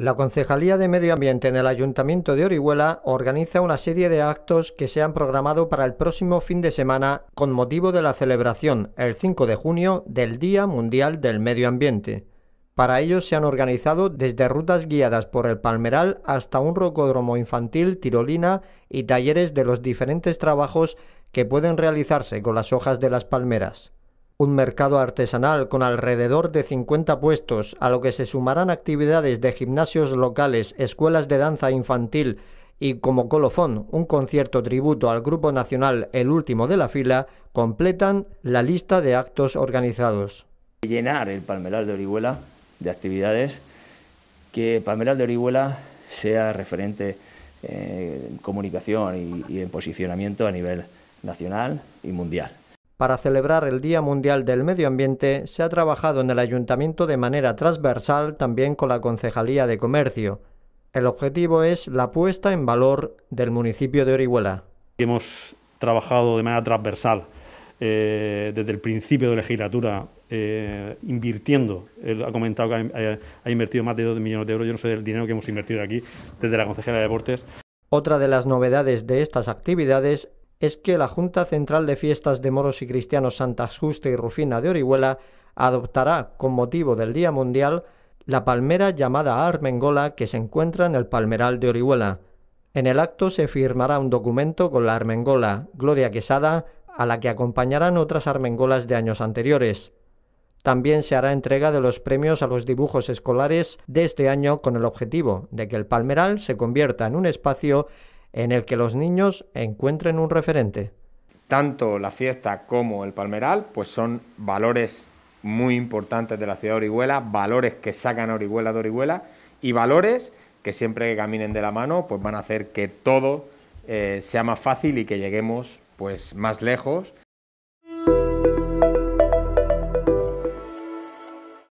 La Concejalía de Medio Ambiente en el Ayuntamiento de Orihuela organiza una serie de actos que se han programado para el próximo fin de semana con motivo de la celebración, el 5 de junio, del Día Mundial del Medio Ambiente. Para ello se han organizado desde rutas guiadas por el Palmeral hasta un rocódromo infantil, tirolina y talleres de los diferentes trabajos que pueden realizarse con las hojas de las palmeras un mercado artesanal con alrededor de 50 puestos, a lo que se sumarán actividades de gimnasios locales, escuelas de danza infantil y, como colofón, un concierto tributo al grupo nacional El Último de la Fila, completan la lista de actos organizados. Llenar el Palmeral de Orihuela de actividades, que Palmeral de Orihuela sea referente eh, en comunicación y, y en posicionamiento a nivel nacional y mundial. Para celebrar el Día Mundial del Medio Ambiente se ha trabajado en el ayuntamiento de manera transversal también con la Concejalía de Comercio. El objetivo es la puesta en valor del municipio de Orihuela. Hemos trabajado de manera transversal eh, desde el principio de legislatura eh, invirtiendo, él ha comentado que ha, eh, invertido más de 2 millones de euros, yo no sé el dinero que hemos invertido aquí desde la Concejalía de Deportes. Otra de las novedades de estas actividades es que la Junta Central de Fiestas de Moros y Cristianos Santa Justa y Rufina de Orihuela adoptará, con motivo del Día Mundial, la palmera llamada Armengola que se encuentra en el Palmeral de Orihuela. En el acto se firmará un documento con la Armengola, Gloria Quesada, a la que acompañarán otras Armengolas de años anteriores. También se hará entrega de los premios a los dibujos escolares de este año con el objetivo de que el Palmeral se convierta en un espacio en el que los niños encuentren un referente. Tanto la fiesta como el palmeral pues son valores muy importantes de la ciudad de Orihuela, valores que sacan a Orihuela de Orihuela y valores que siempre que caminen de la mano pues van a hacer que todo eh, sea más fácil y que lleguemos pues más lejos